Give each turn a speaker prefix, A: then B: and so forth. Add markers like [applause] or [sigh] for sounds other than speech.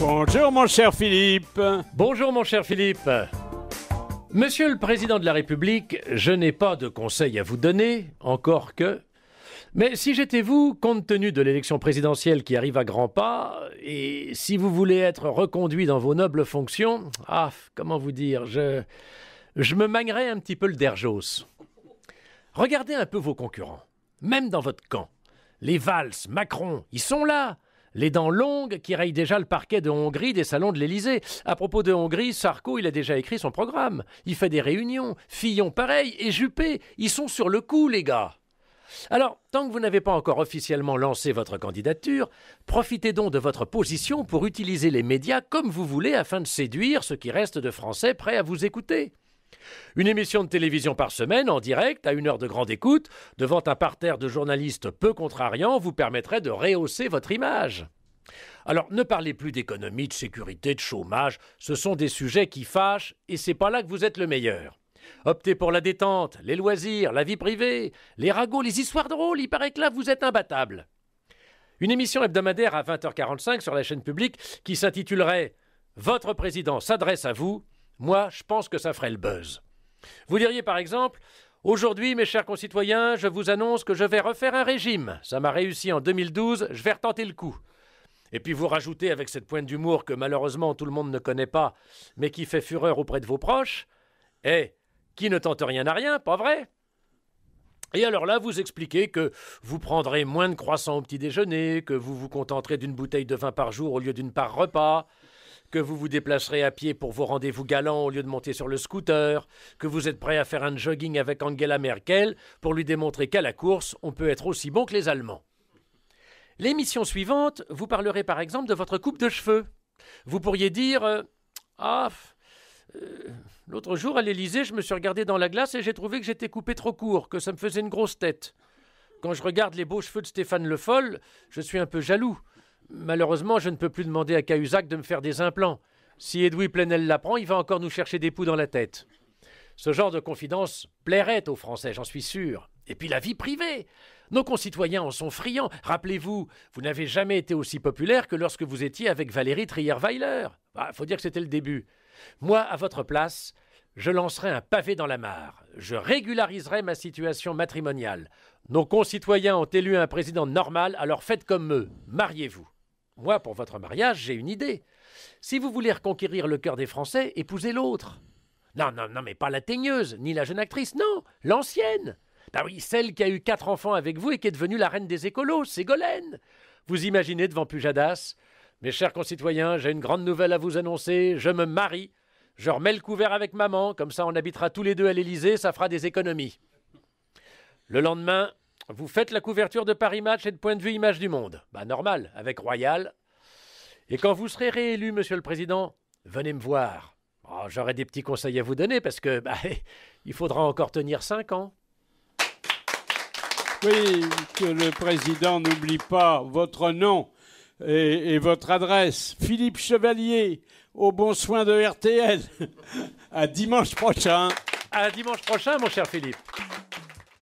A: Bonjour mon cher Philippe. Bonjour mon cher Philippe. Monsieur le Président de la République, je n'ai pas de conseils à vous donner, encore que... Mais si j'étais vous, compte tenu de l'élection présidentielle qui arrive à grands pas, et si vous voulez être reconduit dans vos nobles fonctions, ah, comment vous dire, je... Je me mangerais un petit peu le Derjos. Regardez un peu vos concurrents, même dans votre camp. Les Valls, Macron, ils sont là les dents longues qui rayent déjà le parquet de Hongrie des salons de l'Élysée. À propos de Hongrie, Sarko, il a déjà écrit son programme. Il fait des réunions. Fillon, pareil, et Juppé, ils sont sur le coup, les gars. Alors, tant que vous n'avez pas encore officiellement lancé votre candidature, profitez donc de votre position pour utiliser les médias comme vous voulez afin de séduire ce qui reste de Français prêts à vous écouter. Une émission de télévision par semaine, en direct, à une heure de grande écoute, devant un parterre de journalistes peu contrariants, vous permettrait de rehausser votre image. Alors ne parlez plus d'économie, de sécurité, de chômage, ce sont des sujets qui fâchent et c'est pas là que vous êtes le meilleur. Optez pour la détente, les loisirs, la vie privée, les ragots, les histoires drôles, il paraît que là vous êtes imbattable. Une émission hebdomadaire à 20h45 sur la chaîne publique qui s'intitulerait Votre président s'adresse à vous moi, je pense que ça ferait le buzz. Vous diriez par exemple Aujourd'hui, mes chers concitoyens, je vous annonce que je vais refaire un régime. Ça m'a réussi en 2012, je vais retenter le coup. Et puis vous rajoutez avec cette pointe d'humour que malheureusement tout le monde ne connaît pas, mais qui fait fureur auprès de vos proches. Eh, qui ne tente rien à rien, pas vrai et alors là, vous expliquez que vous prendrez moins de croissants au petit déjeuner, que vous vous contenterez d'une bouteille de vin par jour au lieu d'une par repas, que vous vous déplacerez à pied pour vos rendez-vous galants au lieu de monter sur le scooter, que vous êtes prêt à faire un jogging avec Angela Merkel pour lui démontrer qu'à la course, on peut être aussi bon que les Allemands. L'émission suivante, vous parlerez par exemple de votre coupe de cheveux. Vous pourriez dire euh, Ah, euh, l'autre jour à l'Élysée, je me suis regardé dans la glace et j'ai trouvé que j'étais coupé trop court, que ça me faisait une grosse tête. Quand je regarde les beaux cheveux de Stéphane Le Foll, je suis un peu jaloux. Malheureusement, je ne peux plus demander à Cahuzac de me faire des implants. Si Edoui Plenel l'apprend, il va encore nous chercher des poux dans la tête. Ce genre de confidence plairait aux Français, j'en suis sûr. Et puis la vie privée. Nos concitoyens en sont friands. Rappelez-vous, vous, n'avez jamais été aussi populaire que lorsque vous étiez avec Valérie Trierweiler. Il bah, faut dire que c'était le début. Moi, à votre place, je lancerai un pavé dans la mare. Je régulariserai ma situation matrimoniale. Nos concitoyens ont élu un président normal, alors faites comme eux, mariez-vous. Moi, pour votre mariage, j'ai une idée. Si vous voulez reconquérir le cœur des Français, épousez l'autre. Non, non, non, mais pas la teigneuse, ni la jeune actrice, non, l'ancienne. Ben oui, celle qui a eu quatre enfants avec vous et qui est devenue la reine des écolos, Ségolène. Vous imaginez devant Pujadas Mes chers concitoyens, j'ai une grande nouvelle à vous annoncer, je me marie. Je remets le couvert avec maman, comme ça on habitera tous les deux à l'Élysée, ça fera des économies. Le lendemain, vous faites la couverture de Paris Match et de Point de vue Image du Monde. Bah normal, avec Royal. Et quand vous serez réélu, Monsieur le Président, venez me voir. Oh, J'aurai des petits conseils à vous donner parce que bah, [laughs] il faudra encore tenir cinq ans. Oui, que le président n'oublie pas votre nom et, et, votre adresse. Philippe Chevalier, au bon soin de RTL. [laughs] À dimanche prochain. À dimanche prochain, mon cher Philippe.